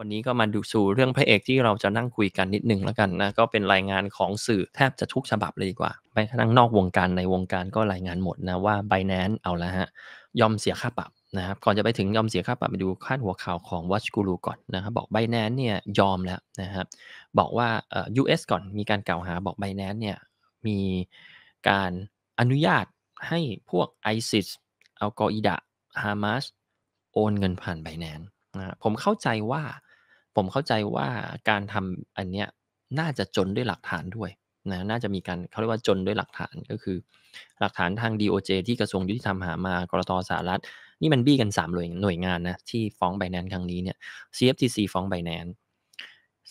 วันนี้ก็มาดูสู่เรื่องพระเอกที่เราจะนั่งคุยกันนิดนึงแล้วกันนะก็เป็นรายงานของสื่อแทบจะทุกฉบับเลยดีกว่าไปทั้งนอกวงการ ในวงการก็รายงานหมดนะว่าไบแนนเอาละฮะยอมเสียค่าปรับนะครับ ก่อนจะไปถึงยอมเสียค่าปรับไปดูคาดหัวข่าวของ Watch Guru ก่อนนะครับบอก b บแนนเนี่ยยอมแล้วนะครับบอกว่าเอ่อ US ก่อนมีการกล่าวหาบอก b บแนนเนี่ยมีการอนุญาตให้พวก ISIS อัลกออิดะฮามาสโอนเงินผ่าน b บแนนนะผมเข้าใจว่าผมเข้าใจว่าการทำอันเนี้ยน่าจะจนด้วยหลักฐานด้วยนะน่าจะมีการเขาเรียกว่าจนด้วยหลักฐานก็คือ หลักฐานทาง DOJ ที่กระทรวงยุติธรรมหามากรตสหรัฐนี่มันบี้กัน3ามหน่วยงานนะที่ฟ้องไบแนนครั้งนี้เนี่ย CFTC ฟ้องไบแนน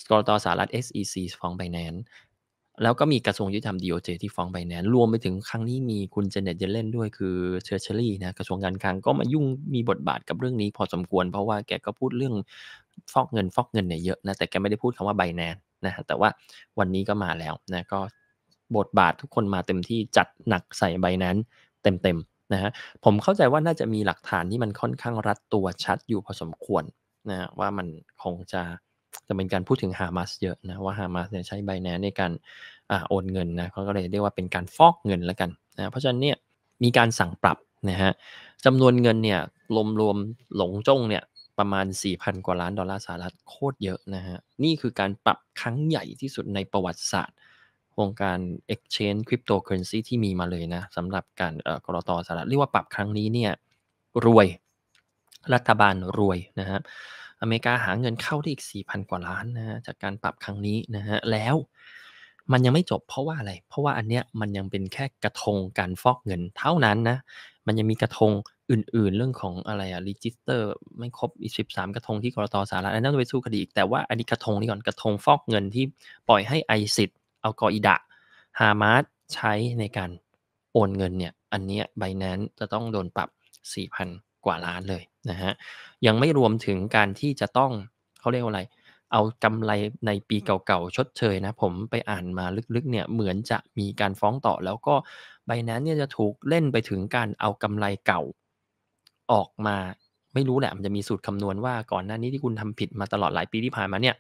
กรตสหรัฐ SEC ฟ้องไบแนนแล้วก็มีกระทรวงยุติธรรม DOJ ที่ฟ้องไบแนนรวมไปถึงครั้งนี้มีคุณเจเน็ตเจเลนด้วยคือเชอร์เชอรี่นะกระทรวงการคลังก็มายุ่งมีบทบาทกับเรื่องนี้พอสมควร เพราะว่าแกก็พูดเรื่องฟอกเงินฟอกเงินเนี่ยเยอะนะแต่แกไม่ได้พูดคำว่าไบแนนนะฮะแต่ว่าวันนี้ก็มาแล้วนะก็บทบาททุกคนมาเต็มที่จัดหนักใส่ไบแนนเต็มๆนะฮะผมเข้าใจว่าน่าจะมีหลักฐานที่มันค่อนข้างรัดตัวชัดอยู่พอสมควรนะฮะว่ามันคงจะจะเป็นการพูดถึงฮามาสเยอะนะว่าฮามาสเนี่ยใช้ไบแนนในการอโอนเงินนะเขาก็เลยเรียกว่าเป็นการฟอกเงินแล้วกันนะเพราะฉะนั้นเนี่ยมีการสั่งปรับนะฮะจำนวนเงินเนี่ยรวมๆหลงจงเนี่ยประมาณ 4,000 กว่าล้านดอลลาร์สหรัฐ โคตรเยอะนะฮะ นี่คือการปรับครั้งใหญ่ที่สุดในประวัติศาสตร์วงการ Exchange Cryptocurrency ที่มีมาเลยนะ สำหรับการกรอตสหรัฐ เรียกว่าปรับครั้งนี้เนี่ย รวย รัฐบาลรวยนะฮะ อเมริกาหาเงินเข้าได้อีก 4,000 กว่าล้านนะฮะ จากการปรับครั้งนี้นะฮะ แล้วมันยังไม่จบเพราะว่าอะไร เพราะว่าอันเนี้ยมันยังเป็นแค่กระทงการฟอกเงินเท่านั้นนะ มันยังมีกระทงอื่นๆ เรื่องของอะไรอะรีจิสเตอร์ไม่ครบอีกสิบสามกระทงที่กรตสาระอันนั้นต้องไปสู้คดีอีก แต่ว่าอันนี้กระทงนี่ก่อน กระทงฟอกเงินที่ปล่อยให้ไอซิดเอากออิดะฮามาสใช้ในการโอนเงินเนี่ย อันเนี้ยไบแนนจะต้องโดนปรับ 4,000กว่าล้านเลยนะฮะ ยังไม่รวมถึงการที่จะต้องเขาเรียกว่าอะไรเอากำไรในปีเก่าๆชดเชยนะ ผมไปอ่านมาลึกๆ เนี่ยเหมือนจะมีการฟ้องต่อแล้วก็ใบนั้นเนี่ยจะถูกเล่นไปถึงการเอากำไรเก่า ออกมาไม่รู้แหละมันจะมีสูตรคำนวณว่า ก่อนหน้านี้ที่คุณทำผิดมาตลอดหลายปีที่ผ่านมาเนี่ย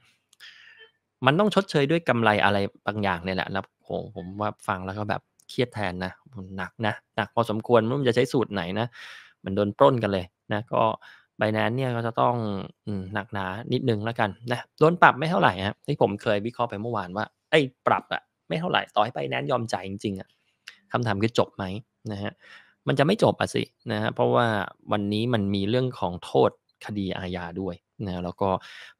มันต้องชดเชยด้วยกำไรอะไรบางอย่างเนี่ยแหละแล้วโผมว่าฟังแล้วก็แบบเครียดแทนนะ หนักนะหนักพอสมควรว่ามันจะใช้สูตรไหนนะมันโดนปล้นกันเลยนะ ก็บแนนเนี่ยก็จะต้องหนักหนานิดนึงแล้วกันนะโดนปรับไม่เท่าไหร่ฮะที่ผมเคยวิเคราะห์ไปเมื่อวานว่าไอ้ปรับอะไม่เท่าไหร่ต่อให้ไบแนนยอมจ่ายจริงๆอะคำถามคือจบไหมนะฮะมันจะไม่จบอ่ะสินะฮะเพราะว่าวันนี้มันมีเรื่องของโทษคดีอาญาด้วยนะแล้วก็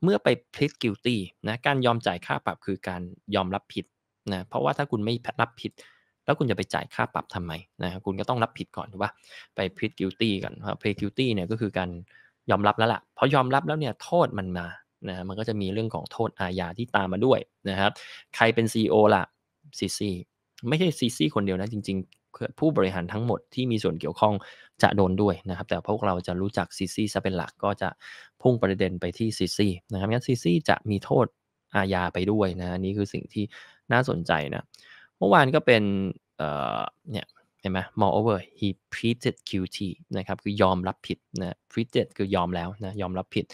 เมื่อไปพลิ a กิลตี้นะการยอมจ่ายค่าปรับคือการยอมรับผิดนะเพราะว่าถ้าคุณไม่รับผิดแล้วคุณจะไปจ่ายค่าปรับทำไมนะครับคุณก็ต้องรับผิดก่อนถูกปะไปพิดกิลตี้ก่อนเพลกิลตี้เนี่ยก็คือการยอมรับแล้วละ่ะ เพราะยอมรับแล้วเนี่ยโทษมันมานะมันก็จะมีเรื่องของโทษอาญาที่ตามมาด้วยนะครับ ใครเป็น c ีอล่ะซีซีไม่ใช่ซีซีคนเดียวนะจริงๆ ผู้บริหารทั้งหมดที่มีส่วนเกี่ยวข้องจะโดนด้วยนะครับ แต่พวกเราจะรู้จักซีซีซะเป็นหลักก็จะพุ่งประเด็นไปที่ซีซีนะครับงั้นซีซีจะมีโทษอาญาไปด้วยนะนี่คือสิ่งที่น่าสนใจนะมื่อวานก็เป็นเนี่ยเห็นไหม moreover he pleaded guilty นะครับคือ ยอมรับผิดนะ pleaded คือ ยอมแล้วนะยอมรับผิด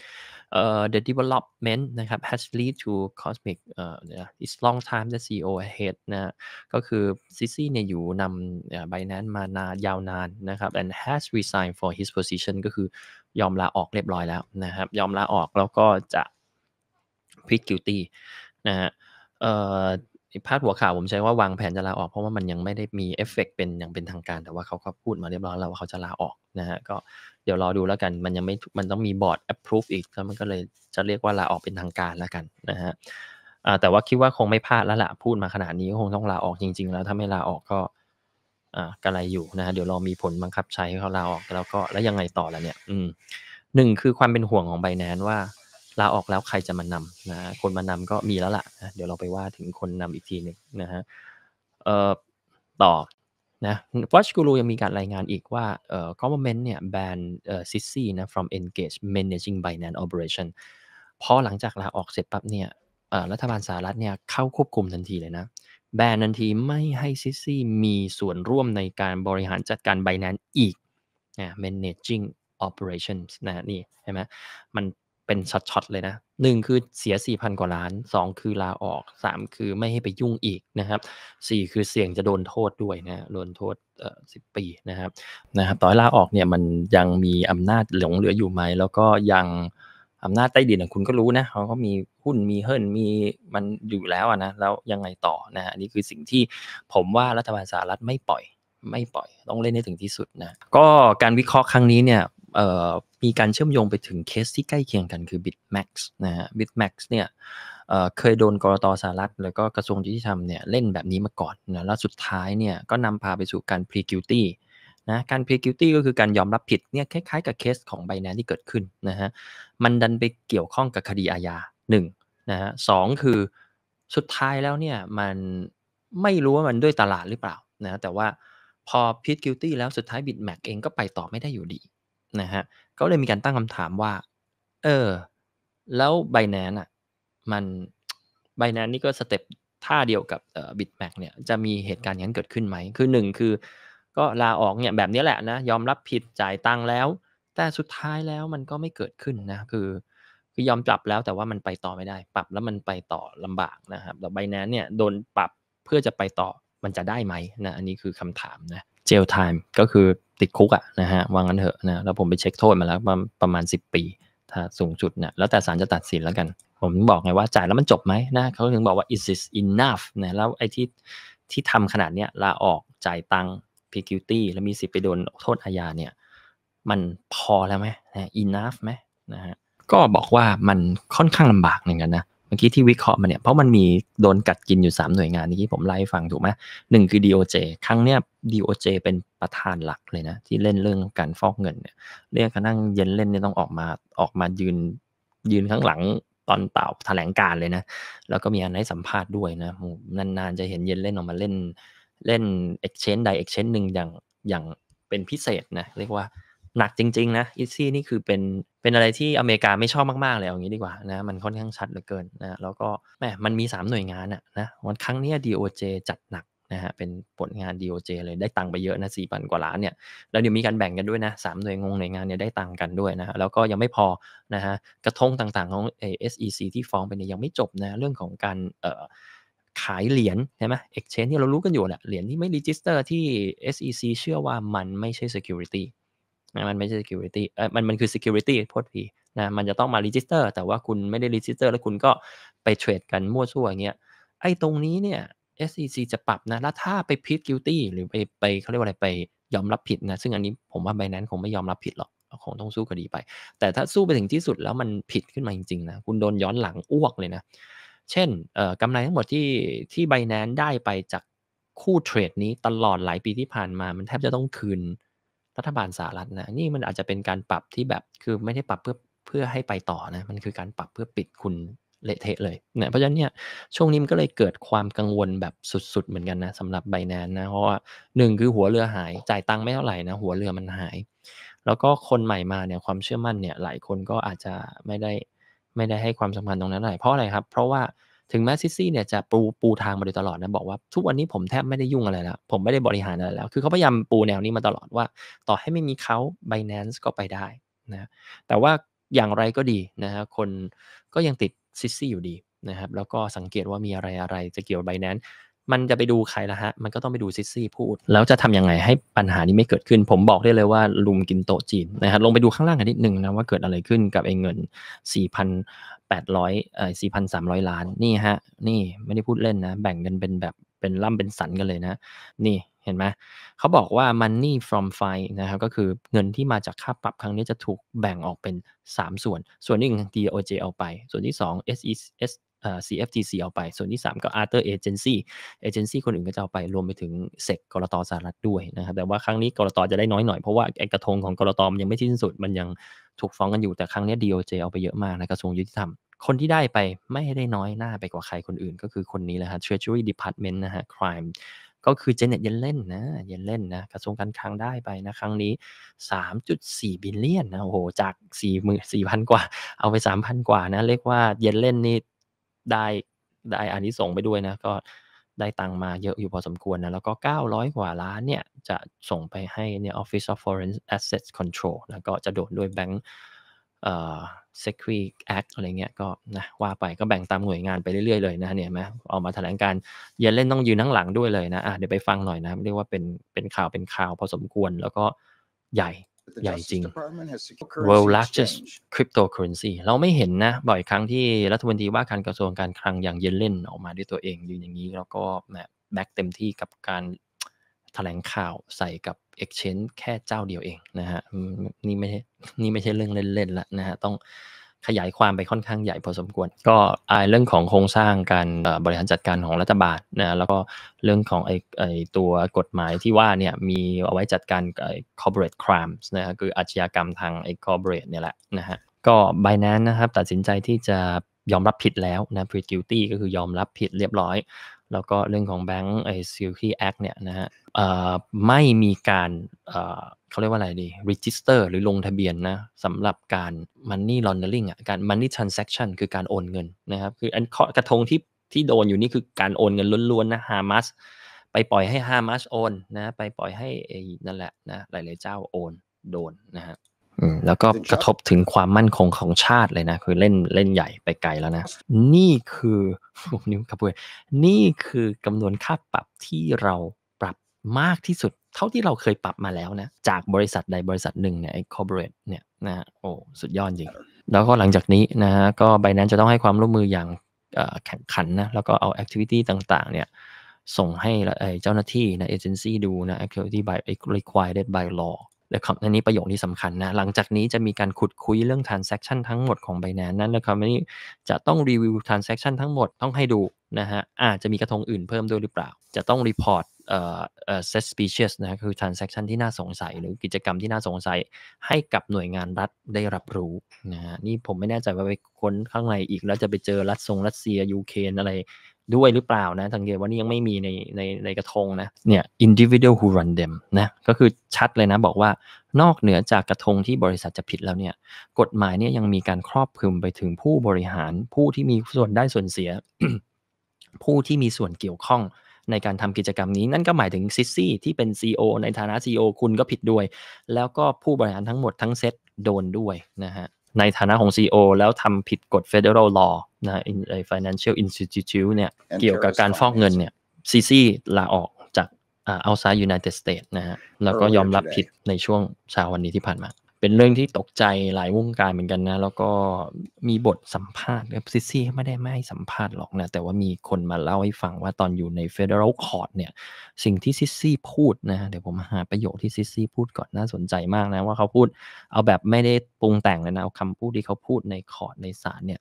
เอ่อ the development นะครับ has led a to cosmic เอ่อ it's long time the CEO ahead นะก็คือ ซิซี่เนี่ยอยู่นำใบนั้นมานาน ยาวนานนะครับ and has resigned for his position ก็คือยอมลาออกเรียบร้อยแล้วนะครับยอมลาออก แล้วก็จะ plead guilty นะฮะเอ่อพาดหัวข่าวผมใช้ว่าวางแผนจะลาออกเพราะว่ามันยังไม่ได้มีเอฟเฟกเป็นอย่างเป็นทางการ แต่ว่าเขาก็พูดมาเรียบร้อยแล้วว่าเขาจะลาออกนะฮะก็เดี๋ยวรอดูแล้วกันมันยังไม่มันต้องมีบอร์ดอปพรูฟอีกแล้วมันก็เลยจะเรียกว่าลาออกเป็นทางการแล้วกันนะฮะแต่ว่าคิดว่าคงไม่พลาดแล้วละพูดมาขนาดนี้ก็คงต้องลาออกจริง ๆ แล้วถ้าไม่ลาออกก็กระไรอยู่นะฮะเดี๋ยวรอมีผลบังคับใช้ให้เขาลาออกแล้วก็แล้วยังไงต่อแล้วเนี่ย อืมหนึ่งคือความเป็นห่วงของไบแนนว่าลาออกแล้วใครจะมานำนะคนมานำก็มีแล้วล่ะเดี๋ยวเราไปว่าถึงคนนำอีกทีหนึ่งนะฮะเอ่อต่อนะวอชกูรูยังมีการรายงานอีกว่าเอ่อ g อมเมนต์เนี่ยแบนเอ่อซิซี่นะ from engage managing binance operation พอหลังจากลาออกเสร็จปั๊บเนี่ยเอ่อรัฐบาลสหรัฐเนี่ยเข้าควบคุมทันทีเลยนะ แบนทันทีไม่ให้ซิซี่มีส่วนร่วมในการบริหารจัดการ binance อีกนะ managing operations นะนี่ใช่ไหมมันเป็นช็อตๆเลยนะหนึ่งคือเสีย4,000กว่าล้าน 2 คือลาออก 3 คือไม่ให้ไปยุ่งอีกนะครับ4คือเสี่ยงจะโดนโทษด้วยนะโดนโทษเอ่อสิปีนะครับนะครับตอนลาออกเนี่ยมันยังมีอำนาจหลงเหลืออยู่ไหมแล้วก็ยังอำนาจใต้ดินคุณก็รู้นะเขาก็มีหุ้นมีเฮิร์นมี มันอยู่แล้วนะ แล้วยังไงต่อนะฮะนี่คือสิ่งที่ผมว่ารัฐบาลสหรัฐไม่ปล่อยไม่ปล่อย ต้องเล่นให้ถึงที่สุดนะก็การวิเคราะห์ครั้งนี้เนี่ยมีการเชื่อมโยงไปถึงเคสที่ใกล้เคียงกันคือ BitMax นะฮะ BitMax เนี่ยเคยโดนกรตสารัฐแล้วก็กระทรวงยุติธรรมเนี่ยเล่นแบบนี้มาก่อนนะ แล้วสุดท้ายเนี่ยก็นำพาไปสู่การ pre guilty นะ การ pre guilty ก็คือการยอมรับผิดเนี่ยคล้ายๆกับเคสของใบแนนที่เกิดขึ้นนะฮะ มันดันไปเกี่ยวข้องกับคดีอาญา1นะฮะสคือสุดท้ายแล้วเนี่ยมันไม่รู้ว่ามันด้วยตลาดหรือเปล่านะแต่ว่าพอพีทกิลตี้แล้วสุดท้ายบิตแม็กเองก็ไปต่อไม่ได้อยู่ดีนะฮะก็เลยมีการตั้งคำถามว่าเออแล้วไบแนนอ่ะมันไบแนนนี่ก็สเต็ปท่าเดียวกับบิตแมกเนี่ยจะมีเหตุการณ์อย่างนั้นเกิดขึ้นไหมคือหนึ่งคือ ก็ลาออกเนี่ยแบบนี้แหละนะ ยอมรับผิดจ่ายตังค์แล้ว แต่สุดท้ายแล้วมันก็ไม่เกิดขึ้นนะ คือคือยอมปรับแล้วแต่ว่ามันไปต่อไม่ได้ปรับแล้วมันไปต่อลำบากนะครับแต่ใบแนนเนี่ยโดนปรับเพื่อจะไปต่อมันจะได้ไหมนะอันนี้คือคำถามนะเจลไทม์ก็คือติดคุกอะนะฮะวางกันเถอะนะ แล้วผมไปเช็คโทษมาแล้วประมาณ 10 ปี ถ้าสูงสุดเนะแล้วแต่ศาลจะตัดสินแล้วกัน ผมบอกไงว่าจ่ายแล้วมันจบไหมนะ เขาถึงบอกว่า is this enough นะ แล้วไอ้ที่ที่ทำขนาดเนี้ยลาออกจ่ายตังค์พีคิวตี้แล้วมีสิทธิ์ไปโดนโทษอาญาเนี่ย มันพอแล้วไหมนะ enough ไหมนะฮะ ก็บอกว่ามันค่อนข้างลำบากเหมือนกันนะมื่อกี้ที่วิเคราะห์มาเนี่ยเพราะมันมีโดนกัดกินอยู่ 3 หน่วยงาน นี้ผมไล่ฟังถูกไหมหนึ่งคือ DOJ ครั้งเนี้ย DOJ เป็นประธานหลักเลยนะ ที่เล่นเรื่องการฟอกเงินเนี่ยเรียกกระนั่งเย็นเล่นเนี่ยต้องออกมาออกมายืนยืนข้างหลังตอนเต่าแถลงการเลยนะ แล้วก็มีอันให้สัมภาษณ์ด้วยนะ นานๆจะเห็นเย็นเล่นออกมาเล่นเล่น Exchange ใด Exchange หนึ่งอย่างอย่างเป็นพิเศษนะเรียกว่าหนักจริงๆนะ อีซี่นี่คือเป็น เป็นอะไรที่อเมริกาไม่ชอบมากๆเลยเอางี้ดีกว่า นะ มันค่อนข้างชัดเหลือเกิน นะแล้วก็แมมมันมี 3 หน่วยงานอะนะ วันครั้งนี้ DOJ จัดหนักนะฮะ เป็นผลงาน DOJ เลย ได้ตังค์ไปเยอะนะสี่พันกว่าล้านเนี่ย แล้วเดี๋ยวมีการแบ่งกันด้วยนะสามหน่วยงงหน่วยงานเนี่ยได้ตังค์กันด้วยนะ แล้วก็ยังไม่พอนะฮะ กระทงต่างๆ ของ SEC ที่ฟ้องไปเนี่ยยังไม่จบนะ เรื่องของการ เอ่อ ขายเหรียญใช่ไหมเอ็กช n นนที่เรารู้กันอยู่แหละเหรียญที่ไม่รีจิสเตอร์ที่ SEC เชื่อว่ามันไม่ใช่ security นะมันไม่ใช่ security เออมันมันคือ security โทษทีนะมันจะต้องมา register แต่ว่าคุณไม่ได้ register แล้วคุณก็ไปเทรดกันมั่วซั่วอย่างเงี้ยไอ้ตรงนี้เนี่ย SEC จะปรับนะแล้วถ้าไปพิด guilty หรือไปไปเขาเรียกว่าอะไรไปยอมรับผิดนะซึ่งอันนี้ผมว่าไบแนนคงไม่ยอมรับผิดหรอก คงต้องสู้คดีไป แต่ถ้าสู้ไปถึงที่สุดแล้วมันผิดขึ้นมาจริงๆนะคุณโดนย้อนหลังอ้วกเลยนะเช่นกำไรทั้งหมดที่ที่ไบแนนได้ไปจากคู่เทรดนี้ตลอดหลายปีที่ผ่านมา มันแทบจะต้องคืนรัฐบาลสหรัฐนะนี่มันอาจจะเป็นการปรับที่แบบคือไม่ได้ปรับเพื่อเพื่อให้ไปต่อนะมันคือการปรับเพื่อปิดคุณเละเทะเลยเนะี่ยเพราะฉะนั้นเนี่ยช่วงนี้มันก็เลยเกิดความกังวลแบบสุดๆเหมือนกันนะสำหรับไบแนนนะเพราะว่าหนึ่งคือหัวเรือหายจ่ายตังค์ไม่เท่าไหร่นะหัวเรือมันหาย แล้วก็คนใหม่มาเนี่ยความเชื่อมั่นเนี่ยหลายคนก็อาจจะไม่ได้ไม่ได้ให้ความสำคัญตรงนั้นเน่อยเพราะอะไรครับ เพราะว่าถึงแม้ซิซี่เนี่ยจะปูปูทางมาโดยตลอด นะ บอกว่าทุกวันนี้ผมแทบไม่ได้ยุ่งอะไรแล้ว ผมไม่ได้บริหารอะไรแล้ว คือเขาพยายามปูแนวนี้มาตลอดว่าต่อให้ไม่มีเขา b i แ a น c e ก็ไปได้ นะแต่ว่าอย่างไรก็ดีนะฮะคนก็ยังติดซิซี่อยู่ดี นะครับแล้วก็สังเกตว่ามีอะไรอะไรจะเกี่ยวกับไบแนนซมันจะไปดูใครละฮะ มันก็ต้องไปดูซิซี่พูด แล้วจะทํำยังไงให้ปัญหานี้ไม่เกิดขึ้น ผมบอกได้เลยว่า ลุมกินโต๊ะจีนนะับลงไปดูข้างล่างกันนิดนึงนะว่าเกิดอะไรขึ้นกับเองเงิน 4,800เอ่อ4,300 ล้าน นี่ฮะ นี่ไม่ได้พูดเล่นนะ แบ่งกันเป็นแบบเป็นล่ำเป็นสันกันเลยนะ นี่เห็นไหม เขาบอกว่า money from fine นะครับ ก็คือเงินที่มาจากค่าปรับครั้งนี้จะถูกแบ่งออกเป็น 3 ส่วน ส่วนหนึ่ง DOJ เอาไป ส่วนที่ 2 SEC CFTC เอาไป ส่วนที่ 3 ก็ r t h u r Agency Agency คนอื่นก็จะเอาไปรวมไปถึงเซกกรตสหรัฐด้วยนะครับ แต่ว่าครั้งนี้กรตจะได้น้อยหน่อยเพราะว่าไอกระทงของกรตมันยังไม่สิ้นสุด มันยังถูกฟ้องกันอยู่แต่ครั้งนี้ DOJ เอาไปเยอะมากนะกระทรวงยุติธรรม คนที่ได้ไปไม่ได้น้อยหน้าไปกว่าใครคนอื่นก็คือคนนี้แหละฮะ Treasury Department นะฮะ Crime ก็คือเจเน็ตเยนเล่นนะเยนเล่นนะกระทรวงการคลังได้ไปนะครั้งนี้ 3.4 บิลเลียนนะโอ้โหจาก4 4 0 0 0กว่า เอาไป3,000กว่านะเรียกว่าเยนเล่นนี่ได้ได้อันนี้ส่งไปด้วยนะก็ได้ตังมาเยอะอยู่พอสมควรนะแล้วก็ 900 กว่าล้านเนี่ยจะส่งไปให้เนี่ย Office of Foreign Assets Control แล้วก็จะโดนด้วยแบงก์เอ่อ s e c u r i Act อะไรเงี้ยก็นะว่าไปก็แบ่งตามหน่วยงานไปเรื่อย ๆ เลยนะเนี่ยไหมออกมาแถลงการเย็นเล่นต้องยืนทั้งหลังด้วยเลยนะอ่ะเดี๋ยวไปฟังหน่อยนะ เรียกว่าเป็นเป็นข่าวเป็นข่าวพอสมควรแล้วก็ใหญ่ใหญ่จริง world largest cryptocurrency เราไม่เห็นนะ บ่อยครั้งที่ รัฐมนตรีว่าการกระทรวงการคลังอย่างเยนเล่นออกมาด้วยตัวเอง อยู่อย่างนี้แล้วก็แบ็กเต็มที่กับการถแถลงข่าวใส่กับ Exchange แค่เจ้าเดียวเองนะฮะ นี่ไม่ใช่ นี่ไม่ใช่เรื่องเล่นๆละนะฮะ ต้องขยายความไปค่อนข้างใหญ่พอสมควร ก็เรื่องของโครงสร้างการบริหารจัดการของรัฐบาลนะแล้วก็เรื่องของไอไอตัวกฎหมายที่ว่าเนี่ยมีเอาไว้จัดการไอ corporate crimes นะคคืออาชญากรรมทางไอ corporate เนี่ยแหละนะฮะก็ไบนั้นนะครับตัดสินใจที่จะยอมรับผิดแล้วนะ plead guilty ก็คือยอมรับผิดเรียบร้อย แล้วก็เรื่องของแบงก์ไอ security act เนี่ยนะฮะไม่มีการเขาเรียกว่าอะไรดี register หรือลงทะเบียนนะสำหรับการ money laundering อ่ะ การ money transaction คือการโอนเงินนะครับคืออันกระทงที่ที่โดนอยู่นี่คือการโอนเงินล้วนๆนะฮามาสไปปล่อยให้ฮามาสโอนนะไปปล่อยให้นั่นแหละนะ หลายๆเจ้าโอนโดนนะฮะแล้วก็กระทบถึงความมั่นคงของชาติเลยนะ คือเล่นเล่นใหญ่ไปไกลแล้วนะ นี่คือนิ้วกระืุยนี่คือกำนวนค่าปรับที่เราปรับมากที่สุดเท่าที่เราเคยปรับมาแล้วนะจากบริษัทใดบริษัทหนึ่งเนี่ยไอ้ corporate เนี่ยนะโอ้สุดยอดจริง แล้วก็หลังจากนี้นะฮะก็ไบนั้นจะต้องให้ความร่วมมืออย่างแข่งขันนะแล้วก็เอา activity ต่างๆ เนี่ยส่งให้เจ้าหน้าที่นะเอเจนซี่ดูนะ activity by required by law นะครับอันนี้ประโยคที่สำคัญนะหลังจากนี้จะมีการขุดคุยเรื่อง transaction ทั้งหมดของใบแนนนั้นนะครับนี้จะต้องรีวิว transaction ทั้งหมดต้องให้ดูนะฮะอาจจะมีกระทงอื่นเพิ่มด้วยหรือเปล่า จะต้องรีพอร์ต เอ่อเอ่อ s u s p i c i u s นะคือ transaction ที่น่าสงสัย หรือกิจกรรมที่น่าสงสัยให้กับหน่วยงานรัฐได้รับรู้นะฮะ นี่ผมไม่แน่ใจว่าไปค้นข้างในอีก แล้วจะไปเจอรัฐทรงรัสเซีย ยูเครนอะไรด้วยหรือเปล่านะสังเกตว่านี่ยังไม่มีในในในกระทงนะ เนี่ย individual who run them นะ ก็คือชัดเลยนะ บอกว่า นอกเหนือจากกระทงที่บริษัทจะผิดแล้วเนี่ย กฎหมายเนี่ยยังมีการครอบคลุมไปถึงผู้บริหารผู้ที่มีส่วนได้ส่วนเสียผู้ที่มีส่วนเกี่ยวข้องในการทำกิจกรรมนี้นั่นก็หมายถึงซิซี่ที่เป็น CEO ในฐานะ CEO คุณก็ผิดด้วย แล้วก็ผู้บริหารทั้งหมดทั้งเซตโดนด้วยนะฮะ ในฐานะของ CEO แล้วทำผิดกฎ Federal Law นะใน Financial Institute เนี่ยเกี่ยวกับการฟอกเงินเนี่ยซีซีลาออกจาก o u t s า d ยยูไนเต็ดสเตทนะฮะแล้วก็ยอมรับผิดในช่วงเช้าวันนี้ที่ผ่านมาเป็นเรื่องที่ตกใจหลายวงการเหมือนกันนะแล้วก็มีบทสัมภาษณ์ครัซิซี่ไม่ได้ไม่สัมภาษณ์หรอกนะแต่ว่ามีคนมาเล่าให้ฟังว่าตอนอยู่ใน Federal Court เนี่ยสิ่งที่ซิซี่พูดนะเดี๋ยวผมหาประโยคที่ซิซี่พูดก่อนน่าสนใจมากนะ ว่าเขาพูดเอาแบบไม่ได้ปรุงแต่งเลยนะเอาคำพูดที่เขาพูดในคอร์ดในศาลเนี่ย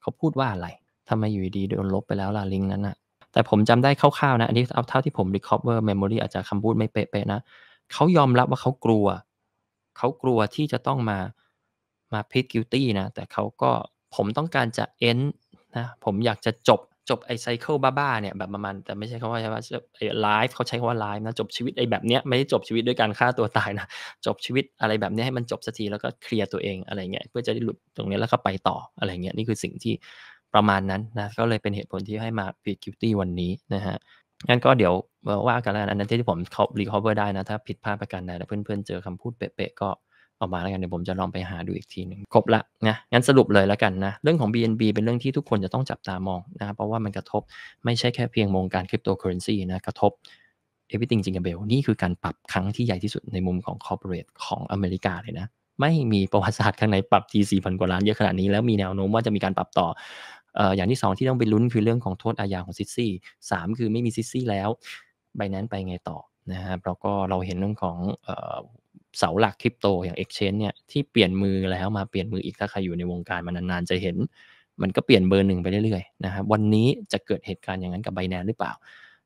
เขาพูดว่าอะไรทำไมอยู่ดีโดนลบไปแล้วล่ะลิงก์นั้นอนะแต่ผมจำได้คร่าวๆนะอันนี้เอาเท่าที่ผม recover memory อาจจะคำพูดไม่เป๊ะๆนะเขายอมรับว่าเขากลัวเขากลัวที่จะต้องมามาพิทกิลตี้นะ แต่เขาก็ผมต้องการจะเอ็นนะผมอยากจะจบจบไอไซเคิลบ้าๆเนี่ยแบบประมาณแต่ไม่ใช่คำว่าใช่ว่าไลฟ์เขาใช้คำว่าไลฟ์นะจบชีวิตไอแบบเนี้ยไม่ได้จบชีวิตด้วยการฆ่าตัวตายนะจบชีวิตอะไรแบบนี้ให้มันจบสักที แล้วก็เคลียร์ตัวเองอะไรเงี้ยเพื่อจะได้หลุดตรงนี้แล้วก็ไปต่ออะไรเงี้ยนี่คือสิ่งที่ประมาณนั้นนะก็เลยเป็นเหตุผลที่ให้มาพิทกิลตี้วันนี้นะฮะงั้นก็เดี๋ยวว่ากันแล้วอันนั้นที่ผมเขารีคอเวอร์ได้นะถ้าผิดพลาดประการใดเพื่อนๆเจอคำพูดเป๊ะๆก็ออกมาแล้วกันเดี๋ยวผมจะลองไปหาดูอีกทีหนึ่งครบละนะงั้นสรุปเลยแล้วกันนะเรื่องของ BNB เป็นเรื่องที่ทุกคนจะต้องจับตามองนะเพราะว่ามันกระทบไม่ใช่แค่เพียงวงการคริปโตเคอเรนซีนะกระทบ everything จริงกเบลนี่คือการปรับครั้งที่ใหญ่ที่สุดในมุมของคอร์เปอเรทของอเมริกาเลยนะ ไม่มีประวัติศาสตร์ข้างในปรับที4,000กว่าล้านเยอะขนาดนี้แล้วมีแนวโน้มว่าจะมีการปรับต่ออย่างที่ 2ที่ต้องไปลุ้นคือเรื่องของโทษอาญาของซิสซี่สามคือไม่มีซิสซี่แล้วไบนั้นไปไงต่อนะฮะ แล้วก็เราเห็นเรื่องของเสาหลักคริปโตอย่าง Exchange เนี่ยที่เปลี่ยนมือแล้วมาเปลี่ยนมืออีกถ้าใครอยู่ในวงการมานานๆ จะเห็นมันก็เปลี่ยนเบอร์หนึ่งไปเรื่อยๆนะครับวันนี้จะเกิดเหตุการณ์อย่างนั้นกับไบแนนหรือเปล่า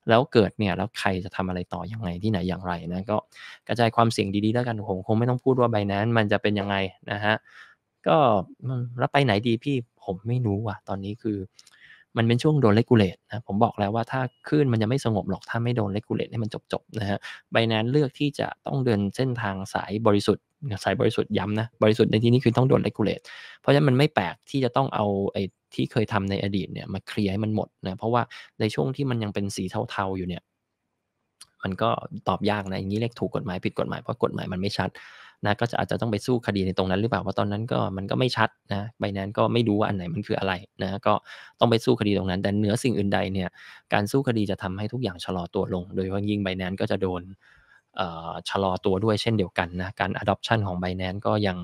แล้วเกิดเนี่ยแล้วใครจะทำอะไรต่ออยังไงที่ไหนอย่างไรนะก็กระจายความเสี่ยงดีๆแล้วกันผมคงไม่ต้องพูดว่าไบแนนมันจะเป็นยังไงนะฮะก็รับไปไหนดีพี่ผมไม่รู้ว่ะ ตอนนี้คือ มันเป็นช่วงโดนเลกูเลตนะผมบอกแล้วว่าถ้าขึ้นมันจะไม่สงบหรอกถ้าไม่โดนเลกูเลตให้มันจบๆนะฮะใบแนนเลือกที่จะต้องเดินเส้นทางสายบริสุทธิ์สายบริสุทธิ์ย้ำนะบริสุทธิ์ในที่นี้คือต้องโดนเลกูเลตเพราะฉะนั้นมันไม่แปลกที่จะต้องเอาไอ้ที่เคยทำในอดีตเนี่ยมาเคลียร์ให้มันหมดนะเพราะว่าในช่วงที่มันยังเป็นสีเทาๆอยู่เนี่ย มันก็ตอบยากนะอย่างนี้เลขถูกกฎหมายผิดกฎหมายเพราะกฎหมายมันไม่ชัดนะก็จะอาจจะต้องไปสู้คดีในตรงนั้น หรือเปล่าว่าตอนนั้นก็มันก็ไม่ชัดนะไบแนนก็ไม่รู้ว่าอันไหนมันคืออะไรนะก็ต้องไปสู้คดีตรงนั้นแต่เหนือสิ่งอื่นใดเนี่ยการสู้คดีจะทำให้ทุกอย่างชะลอตัวลง โดยเฉพาะยิ่งไบแนนก็จะโดนชะลอตัวด้วยเช่นเดียวกันนะการ adoption ของไบแนนก็ยัง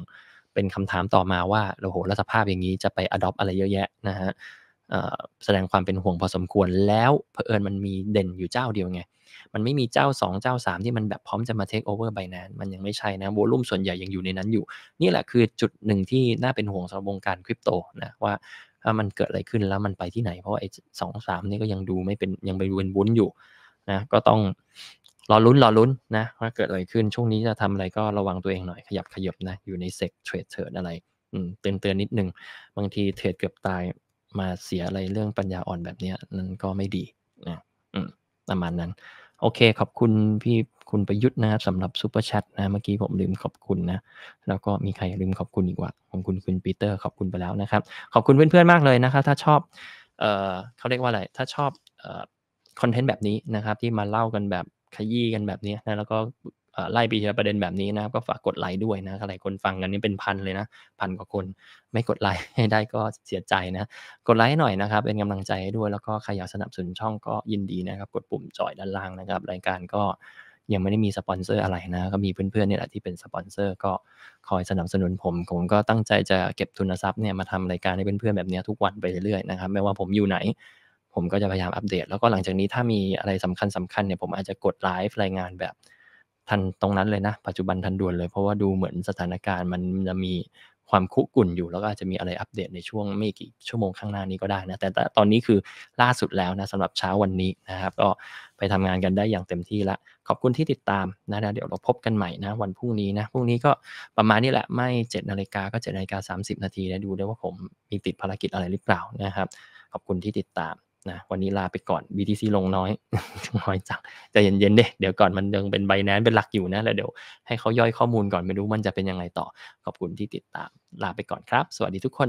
เป็นคำถามต่อมาว่าโอ้โหรัฐสภาพอย่างนี้จะไป adopt อะไรเยอะแยะนะฮะแสดงความเป็นห่วงพอสมควรแล้วเผอิญมันมีเด่นอยู่เจ้าเดียวไง มันไม่มีเจ้า 2 เจ้า 3 ที่มันแบบพร้อมจะมาเทคโอเวอร์ไบนานมันยังไม่ใช่นะโวลุ่มส่วนใหญ่ยังอยู่ในนั้นอยู่ นี่แหละคือจุดหนึ่งที่น่าเป็นห่วงสำหรับวงการคริปโตนะ ว่ามันเกิดอะไรขึ้นแล้วมันไปที่ไหน เพราะไอ้สองสามนี่ก็ยังดูไม่เป็นยังไปเวนวุ้นอยู่นะก็ต้องรอลุ้นรอลุ้นนะว่าเกิดอะไรขึ้นช่วงนี้จะทำอะไรก็ระวังตัวเองหน่อยขยับขยับนะอยู่ในเซกเทรดเทิดอะไรเตือนเตือนนิดนึงบางทีเทรดเกือบตายมาเสียอะไรเรื่องปัญญาอ่อน แบบเนี้ยนั่นก็ไม่ดีนะอืมประมาณนั้น โอเคขอบคุณพี่คุณประยุทธ์นะครับสำหรับซูเปอร์แชทนะเมื่อกี้ผมลืมขอบคุณนะ แล้วก็มีใครลืมขอบคุณอีกวะขอบคุณคุณปีเตอร์ขอบคุณไปแล้วนะครับขอบคุณเพื่อนๆมากเลยนะครับถ้าชอบเอ่อเขาเรียกว่าอะไรถ้าชอบคอนเทนต์แบบนี้นะครับ ที่มาเล่ากันแบบขยี้กันแบบนี้นะแล้วก็ไล่ปีละประเด็นแบบนี้นะครับก็ฝากกดไลค์ด้วยนะหลายคนฟังกันนี่เป็นพันเลยนะพันกว่าคนไม่กดไลค์ให้ได้ก็เสียใจนะกดไลค์หน่อยนะครับเป็นกำลังใจให้ด้วยแล้วก็ใครอยากสนับสนุนช่องก็ยินดีนะครับกดปุ่มจอยด้านล่างนะครับรายการก็ยังไม่ได้มีสปอนเซอร์อะไรนะก็มีเพื่อนๆเนี่ยแหละที่เป็นสปอนเซอร์ก็คอยสนับสนุนผม ผมก็ตั้งใจจะเก็บทุนทรัพย์เนี่ยมาทำรายการให้เพื่อนๆแบบนี้ทุกวันไปเรื่อยๆนะครับไม่ว่าผมอยู่ไหน ผมก็จะพยายามอัปเดต แล้วก็หลังจากนี้ถ้ามีอะไรสำคัญสำคัญเนี่ยผมอาจจะกดไลฟ์รายงานแบบทันตรงนั้นเลยนะปัจจุบันทันด่วนเลยเพราะว่าดูเหมือนสถานการณ์มันจะมีความคุกุ่นอยู่ แล้วก็อาจจะมีอะไรอัปเดตในช่วงไม่กี่ชั่วโมงข้างหน้านี้ก็ได้นะแต่ตอนนี้คือล่าสุดแล้วนะสำหรับเช้าวันนี้นะครับ ก็ไปทำงานกันได้อย่างเต็มที่ละขอบคุณที่ติดตามนะเดี๋ยวเราพบกันใหม่นะ วันพรุ่งนี้นะพรุ่งนี้ก็ประมาณนี้แหละไม่7จ็นาฬิกาก็7จ็นาฬิกาสานาทีนะดูได้ว่าผมมีติดภารกิจอะไรหรือเปล่านะครับขอบคุณที่ติดตามนะวันนี้ลาไปก่อน BTC ลงน้อยน้อยจังจะเย็นๆเด้เดี๋ยวก่อนมันยังเป็นใบแนนเป็นหลักอยู่นะ แล้วเดี๋ยวให้เขาย่อยข้อมูลก่อนไม่รู้มันจะเป็นยังไงต่อ ขอบคุณที่ติดตาม ลาไปก่อนครับ สวัสดีทุกคน